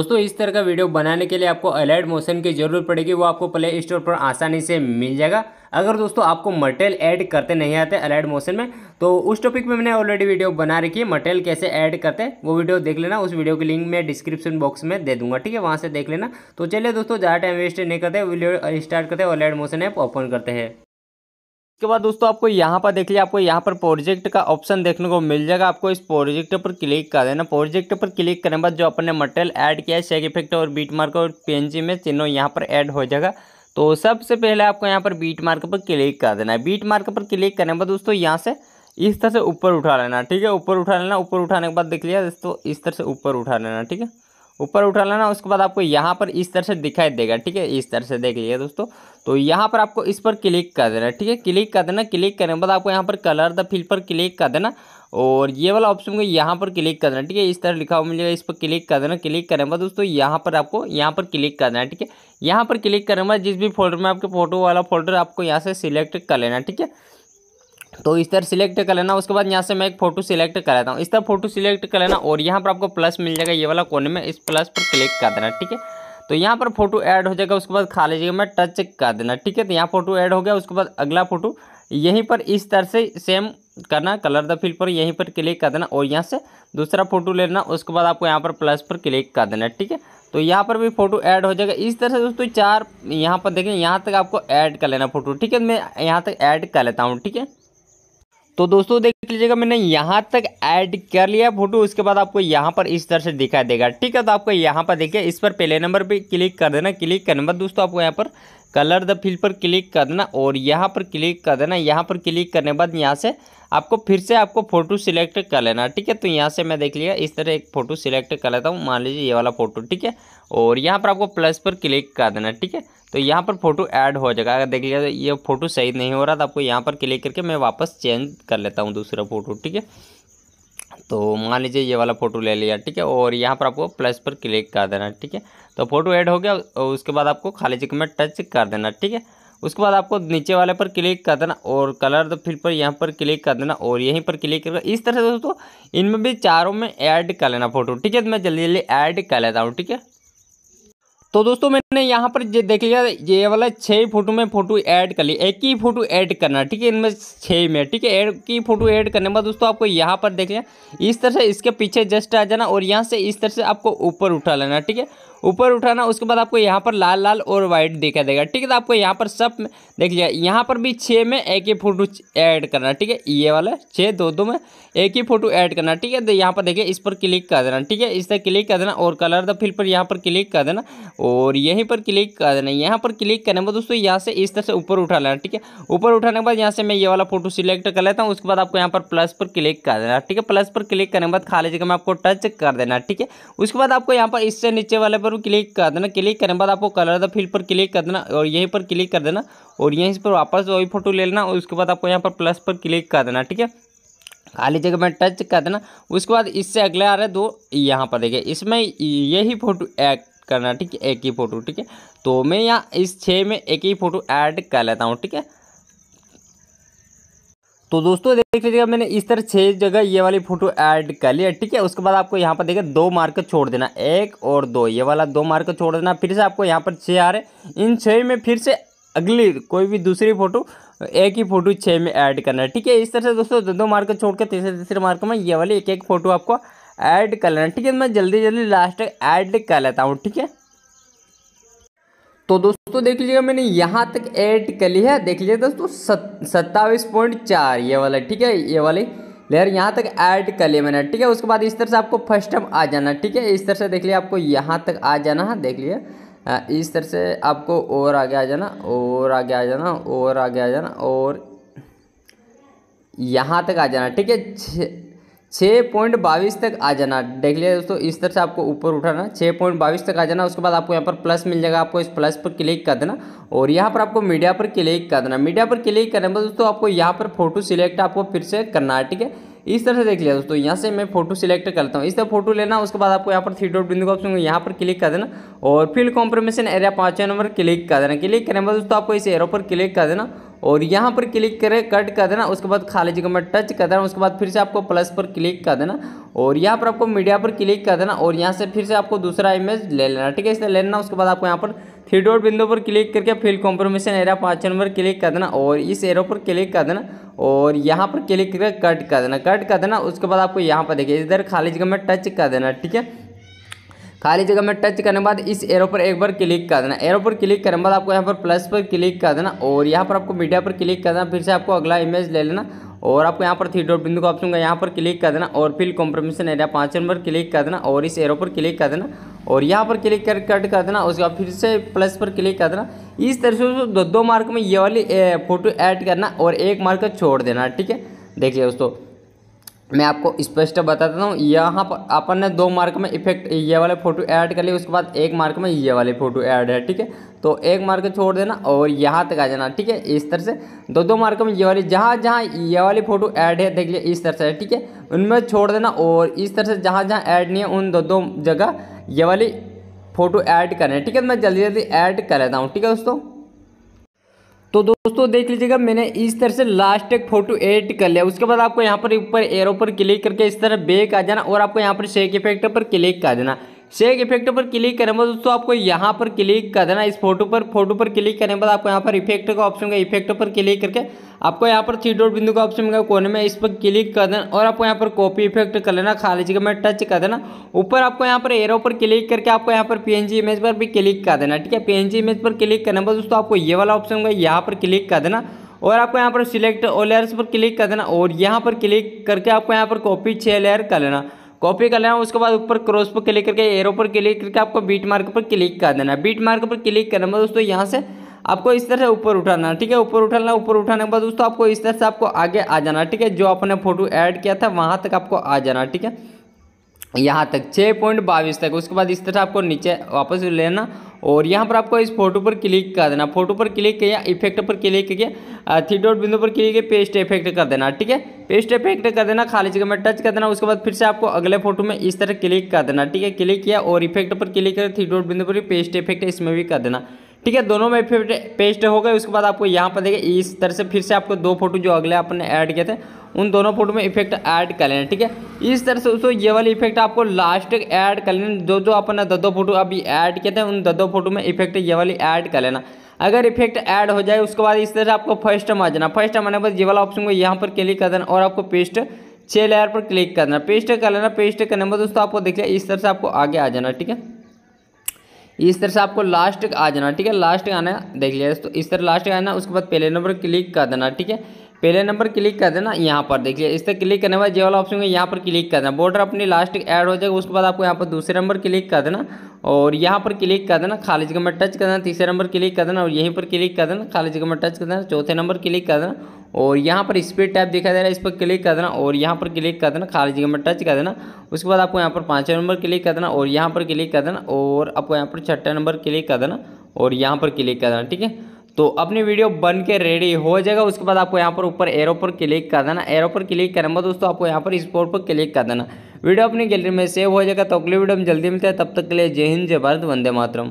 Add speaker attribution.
Speaker 1: दोस्तों इस तरह का वीडियो बनाने के लिए आपको अलर्ट मोशन की जरूरत पड़ेगी वो आपको प्ले स्टोर पर आसानी से मिल जाएगा अगर दोस्तों आपको मटेरियल ऐड करते नहीं आते अलर्ट मोशन में तो उस टॉपिक में मैंने ऑलरेडी वीडियो बना रखी है मटेरियल कैसे ऐड करते हैं वो वीडियो देख लेना उस वीडियो की लिंक मैं डिस्क्रिप्शन बॉक्स में दे दूंगा ठीक है वहाँ से देख लेना तो चलिए दोस्तों ज़्यादा टाइम वेस्ट नहीं करते वीडियो स्टार्ट करते हैं अलर्ट मोशन ऐप ओपन करते हैं इसके बाद दोस्तों आपको यहाँ पर देख लिया आपको यहाँ पर प्रोजेक्ट का ऑप्शन देखने को मिल जाएगा आपको इस प्रोजेक्ट पर क्लिक कर देना प्रोजेक्ट पर क्लिक करने के बाद जो अपने मटेरियल ऐड किया है शेक इफेक्ट और बीट मार्क और पी में तीनों यहाँ पर ऐड हो जाएगा तो सबसे पहले आपको यहाँ पर बीट मार्क पर क्लिक कर देना है बीट मार्क पर क्लिक करने के बाद दोस्तों यहाँ से इस तरह से ऊपर उठा लेना ठीक है ऊपर उठा लेना ऊपर उठाने के बाद देख लिया दोस्तों इस तरह से ऊपर उठा लेना ठीक है ऊपर उठा लेना उसके बाद आपको यहाँ पर इस तरह से दिखाई देगा ठीक है इस तरह से देख लीजिए दोस्तों तो यहाँ पर आपको इस पर क्लिक कर देना ठीक है क्लिक कर देना क्लिक करने के बाद आपको यहाँ पर कलर द फिल पर क्लिक कर देना और ये वाला ऑप्शन को यहाँ पर क्लिक कर देना ठीक है इस तरह लिखा हुआ मिलेगा इस पर क्लिक कर देना क्लिक करने के बाद दोस्तों यहाँ पर आपको यहाँ पर क्लिक कर देना ठीक है यहाँ पर क्लिक करने के बाद जिस भी फोल्डर में आपके फोटो वाला फोल्डर आपको यहाँ से सिलेक्ट कर लेना ठीक है तो इस तरह सिलेक्ट कर लेना उसके बाद यहाँ से मैं एक फोटो सिलेक्ट कर लेता हूँ इस तरह फोटो सिलेक्ट कर लेना और यहाँ पर आपको प्लस मिल जाएगा ये वाला कोने में इस प्लस पर क्लिक कर देना ठीक है तो यहाँ पर फोटो ऐड हो जाएगा उसके बाद खाली जगह में टच कर देना ठीक है तो यहाँ फोटो ऐड हो गया उसके बाद अगला फोटो यहीं पर इस तरह से सेम करना कलर द फिल पर यहीं पर क्लिक कर देना और यहाँ से दूसरा फोटो लेना उसके बाद आपको यहाँ पर प्लस पर क्लिक कर देना ठीक है तो यहाँ पर भी फोटो ऐड हो जाएगा इस तरह से दोस्तों चार यहाँ पर देखें यहाँ तक आपको ऐड कर लेना फोटो ठीक है तो मैं यहाँ तक ऐड कर लेता हूँ ठीक है तो दोस्तों देख लीजिएगा मैंने यहाँ तक ऐड कर लिया फोटो उसके बाद आपको यहाँ पर इस तरह से दिखाई देगा ठीक है तो आपको यहाँ पर देखिए इस पर पहले नंबर पे क्लिक कर देना क्लिक करने बाद दोस्तों आपको यहाँ पर कलर द फील्ड पर क्लिक कर देना और यहाँ पर क्लिक कर देना यहाँ पर क्लिक करने के बाद यहाँ से आपको फिर से आपको फ़ोटो सिलेक्ट कर लेना ठीक है तो यहाँ से मैं देख लिया इस तरह एक फ़ोटो सिलेक्ट कर लेता हूँ मान लीजिए ये वाला फ़ोटो ठीक है और यहाँ पर आपको प्लस पर क्लिक कर देना ठीक है तो यहाँ पर फ़ोटो ऐड हो जाएगा अगर देख लिया ये फ़ोटो सही नहीं हो रहा तो आपको यहाँ पर क्लिक करके मैं वापस चेंज कर लेता हूँ दूसरा फ़ोटो ठीक है तो मान लीजिए ये वाला फ़ोटो ले लिया ठीक है और यहाँ पर आपको प्लस पर क्लिक कर देना ठीक है तो फोटो ऐड हो गया उसके बाद आपको खाली जगह में टच कर देना ठीक है उसके बाद आपको नीचे वाले पर क्लिक कर देना और कलर तो फिर पर यहाँ पर क्लिक कर देना और यहीं पर क्लिक कर इस तरह से दोस्तों इनमें भी चारों में ऐड कर लेना फोटो ठीक है तो मैं जल्दी जल्दी ऐड कर लेता हूँ ठीक है तो दोस्तों मैंने यहाँ पर ये देख लिया ये वाला छः फोटो में फोटो ऐड कर ली एक ही फोटो ऐड करना ठीक है इनमें छः में ठीक है एक ही फोटो ऐड करने के बाद दोस्तों आपको यहाँ पर देख लिया इस तरह से इसके पीछे जस्ट आ जाना और यहाँ से इस तरह से आपको ऊपर उठा लेना ठीक है ऊपर उठाना उसके बाद आपको यहाँ पर लाल लाल और वाइट देखा देगा ठीक है तो आपको यहाँ पर सब देखिए यहाँ पर भी छः में एक ही फोटो ऐड करना ठीक है ये वाला छः दो दो में एक ही फोटो ऐड करना ठीक है तो यहाँ पर देखिए इस पर क्लिक कर देना ठीक है इस पर क्लिक कर देना और कलर द फिल पर यहाँ पर क्लिक कर देना और यहीं पर क्लिक कर देना यहाँ पर क्लिक करने में दोस्तों यहाँ से इस तरह से ऊपर उठा लेना ठीक है ऊपर उठाने के बाद यहाँ से मैं ये वाला फोटो सिलेक्ट कर लेता हूँ उसके बाद आपको यहाँ पर प्लस पर क्लिक कर देना ठीक है प्लस पर क्लिक करने के बाद खाली जगह में आपको टच कर देना ठीक है उसके बाद आपको यहाँ पर इससे नीचे वाले पर पर क्लिक कर देना क्लिक करने के बाद आपको कलर द फील्ड पर क्लिक कर देना और यहीं पर क्लिक कर देना और यहीं पर वापस वही फोटो ले लेना और उसके बाद आपको यहाँ पर प्लस पर क्लिक कर देना ठीक है खाली जगह में टच कर देना उसके बाद इससे अगले आ रहे दो यहाँ पर देखिए इसमें यही फोटो ऐड करना ठीक है एक ही फोटो ठीक है तो मैं यहाँ इस छः में एक ही फोटो ऐड कर लेता हूँ ठीक है तो दोस्तों देख लीजिएगा मैंने इस तरह छः जगह ये वाली फोटो ऐड कर लिया ठीक है उसके बाद आपको यहाँ पर देखिए दो मार्क छोड़ देना एक और दो ये वाला दो मार्क छोड़ देना फिर से आपको यहाँ पर छः आ रहे इन छः में फिर से अगली कोई भी दूसरी फोटो एक ही फोटो छः में ऐड करना है ठीक है इस तरह से दोस्तों दो दो मार्क छोड़ के तीसरे तीसरे मार्क में ये वाली एक एक फोटो आपको ऐड कर लेना ठीक है मैं जल्दी जल्दी लास्ट तक ऐड कर लेता हूँ ठीक है तो दोस्तों दोस्तों देख लीजिएगा मैंने यहाँ तक ऐड कर लिया है देख लीजिए दोस्तों सत्ताईस पॉइंट चार ये वाला ठीक है ये वाली लेयर यहाँ तक ऐड कर लिया मैंने ठीक है उसके बाद इस तरह से आपको फर्स्ट टाइम आ जाना ठीक है इस तरह से देख लिया आपको यहाँ तक आ जाना है देख लिया इस तरह से आपको और आगे आ जाना और आगे आ जाना और आगे आ जाना और यहाँ तक आ जाना ठीक है छः पॉइंट बाईस तक आ जाना देख लिया दोस्तों इस तरह से आपको ऊपर उठाना छः पॉइंट बाईस तक आ जाना उसके बाद आपको यहाँ पर प्लस मिल जाएगा आपको इस प्लस पर क्लिक कर देना और यहाँ पर आपको मीडिया पर क्लिक कर देना मीडिया पर क्लिक करने पर दोस्तों आपको यहाँ पर फोटो सिलेक्ट आपको फिर से करना है ठीक है इस तरह से देख लिया दोस्तों यहाँ से मैं फोटो सिलेक्ट करता हूँ इस तरह फोटो लेना उसके बाद आपको यहाँ पर थ्री डॉट बिंदु का ऑप्शन यहाँ पर क्लिक कर देना और फिल्ड कॉम्प्रोमेशन एरिया पाँचवें नंबर क्लिक कर देना क्लिक करने पर दोस्तों आपको इस एरो पर क्लिक कर देना और यहाँ पर क्लिक करें कट कर देना उसके बाद खाली जगह में टच कर देना उसके बाद फिर से आपको प्लस पर क्लिक कर देना और यहाँ पर आपको मीडिया पर क्लिक कर देना और यहाँ से फिर से आपको दूसरा इमेज ले लेना ठीक है इसे ले लेना उसके बाद आपको यहाँ पर थ्री डॉट बिंदु पर क्लिक करके फिल कॉम्प्रोमेशन एरिया पाँच नंबर क्लिक कर देना और इस एरो पर क्लिक कर देना और यहाँ पर क्लिक करके कट कर देना कट कर देना उसके बाद आपको यहाँ पर देखिए इधर खाली जगह में टच कर देना ठीक है खाली जगह में टच करने के बाद इस एरो पर एक बार क्लिक कर देना एरो पर क्लिक करने के बाद आपको यहाँ पर प्लस पर क्लिक कर देना और यहाँ पर आपको मीडिया पर क्लिक कर देना फिर से आपको अगला इमेज ले लेना और आपको यहाँ पर थ्री डॉट बिंदु का ऑप्शन का यहाँ पर क्लिक कर देना और फिर कॉम्प्रोमेशन एरिया पाँच नंबर क्लिक कर देना और इस एरो पर क्लिक कर देना और यहाँ पर क्लिक कर कट कर देना उसके बाद फिर से प्लस पर क्लिक कर देना इस तरह से दो दो मार्क में ये वाली फोटो ऐड करना और एक मार्क छोड़ देना ठीक है देखिए दोस्तों मैं आपको स्पष्ट बता देता हूँ यहाँ पर अपन ने दो मार्क में इफेक्ट ये वाले फोटो ऐड कर लिए उसके बाद एक मार्क में ये वाले फोटो ऐड है ठीक है तो एक मार्क छोड़ देना और यहाँ तक आ जाना ठीक है इस तरह से दो दो मार्क में ये वाली जहाँ जहाँ ये वाली फोटो ऐड है देख लिया इस तरह से ठीक है उनमें छोड़ देना और इस तरह से जहाँ जहाँ ऐड नहीं है उन दो दो जगह ये वाली फोटो ऐड करें ठीक है तो मैं जल्दी जल्दी ऐड कर लेता हूँ ठीक है दोस्तों तो दोस्तों देख लीजिएगा मैंने इस तरह से लास्ट तक फोटो एडिट कर लिया उसके बाद आपको यहाँ पर ऊपर एरो पर क्लिक करके इस तरह बेक आ जाना और आपको यहाँ पर शेक इफेक्ट पर क्लिक कर देना शेक इफेक्ट पर क्लिक करने बाद दोस्तों आपको यहाँ पर क्लिक कर देना इस फोटो पर फोटो पर क्लिक करने के बाद आपको यहाँ पर इफेक्ट का ऑप्शन का इफेक्ट पर क्लिक करके आपको यहाँ पर थ्री डॉट बिंदु का ऑप्शन मिलेगा कोने में इस पर क्लिक कर देना और आपको यहाँ पर कॉपी इफेक्ट कर लेना खाली जगह में टच कर देना ऊपर आपको यहाँ पर एरो पर क्लिक करके आपको यहाँ पर पी इमेज पर भी क्लिक कर देना ठीक है पी इमेज पर क्लिक करने बाद दोस्तों आपको ये वाला ऑप्शन होगा यहाँ पर क्लिक कर देना और आपको यहाँ पर सिलेक्ट ओ लेयर्स पर क्लिक कर देना और यहाँ पर क्लिक करके आपको यहाँ पर कॉपी छः लेयर कर लेना कॉपी कर लेना उसके बाद ऊपर क्रॉस पर क्लिक करके एरो पर क्लिक करके आपको बीट मार्क पर क्लिक कर देना बीट मार्क पर क्लिक करने के बाद दोस्तों यहाँ से आपको इस तरह से ऊपर उठाना ठीक है ऊपर उठाना ऊपर उठाने के बाद दोस्तों आपको इस तरह से आपको आगे आ जाना ठीक है जो आपने फोटो ऐड किया था वहाँ तक आपको आ जाना ठीक है यहाँ तक छः पॉइंट बाईस तक उसके बाद इस तरह आपको नीचे वापस लेना और यहाँ पर आपको इस फोटो पर क्लिक कर देना फोटो पर क्लिक किया इफेक्ट पर क्लिक किया थ्री डॉट बिंदु पर क्लिक किया पेस्ट इफेक्ट कर देना ठीक है पेस्ट इफेक्ट कर देना खाली जगह में टच कर देना उसके बाद फिर से आपको अगले फोटो में इस तरह क्लिक कर देना ठीक है क्लिक किया और इफेक्ट पर क्लिक कर थ्री डॉट बिंदु पर पेस्ट इफेक्ट इसमें भी कर देना ठीक है दोनों में इफेक्ट पेस्ट हो गए उसके बाद आपको यहाँ पर देखिए इस तरह से फिर से आपको दो फोटो जो अगले आपने ऐड किए थे उन दोनों फोटो में इफेक्ट ऐड कर लेना ठीक है इस तरह से दोस्तों ये वाली इफेक्ट आपको लास्ट तक ऐड कर लेना जो जो अपना दो फोटो अभी ऐड किए थे उन दो फोटो में इफेक्ट ये वाली ऐड कर लेना अगर इफेक्ट ऐड हो जाए उसके बाद इस तरह से आपको फर्स्ट टाइम आ जाना फर्स्ट टाइम आने के बाद ये वाला ऑप्शन को यहाँ पर क्लिक कर देना और आपको पेस्ट छः लेयर पर क्लिक कर देना पेस्ट कर लेना पेस्ट करने के बाद दोस्तों आपको देख लिया इस तरह से आपको आगे आ जाना ठीक है इस तरह से आपको लास्ट आ जाना ठीक है लास्ट आना देख लिया दोस्तों इस तरह लास्ट आना उसके बाद पहले नंबर क्लिक कर देना ठीक है पहले नंबर क्लिक कर देना यहाँ पर देखिए इस पर क्लिक करने के बाद जो वाला ऑप्शन है यहाँ पर क्लिक कर देना बॉर्डर अपनी लास्ट ऐड हो जाएगा उसके बाद आपको यहाँ पर दूसरे नंबर क्लिक कर देना और यहाँ पर क्लिक कर देना खाली जगह में टच कर देना तीसरे नंबर क्लिक कर देना और यहीं पर क्लिक कर देना खाली जगह में टच कर देना चौथे नंबर क्लिक कर देना और यहाँ पर स्पीड टैप दिखा दे रहा है इस पर क्लिक कर देना और यहाँ पर क्लिक कर देना खाली जगह में टच कर देना उसके बाद आपको यहाँ पर पाँचवें नंबर क्लिक कर देना और यहाँ पर क्लिक कर देना और आपको यहाँ पर छठे नंबर क्लिक कर देना और यहाँ पर क्लिक कर देना ठीक है तो अपनी वीडियो बन के रेडी हो जाएगा उसके बाद आपको यहाँ पर ऊपर एरो पर क्लिक कर देना एरो पर क्लिक करने बाद दोस्तों आपको यहाँ पर स्पोर्ट पर क्लिक कर देना वीडियो अपनी गैलरी में सेव हो जाएगा तो अगली वीडियो में जल्दी मिलते हैं तब तक के लिए जय हिंद जय भारत वंदे मातरम